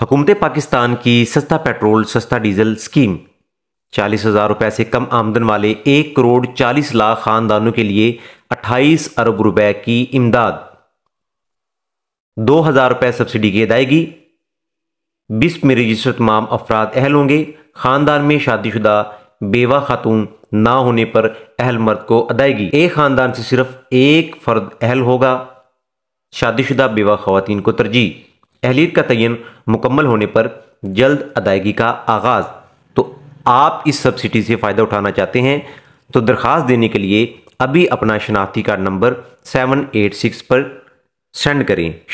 हुकूमत पाकिस्तान की सस्ता पेट्रोल सस्ता डीजल स्कीम चालीस हज़ार रुपये से कम आमदन वाले एक करोड़ चालीस लाख खानदानों के लिए अट्ठाईस अरब रुपए की इमदाद दो हज़ार रुपये सब्सिडी की अदायगी बीस में रजिस्टर तमाम अफराद अहल होंगे खानदान में शादीशुदा बेवा खातून ना होने पर अहल मर्द को अदायगी एक खानदान से सिर्फ एक फर्द अहल होगा शादीशुदा बेवा खातन को तरजीह अहलीत का तयन मुकम्मल होने पर जल्द अदायगी का आगाज़ तो आप इस सब्सिडी से फ़ायदा उठाना चाहते हैं तो दरख्वास्त देने के लिए अभी अपना शनाख्ती card number seven eight six पर सेंड करें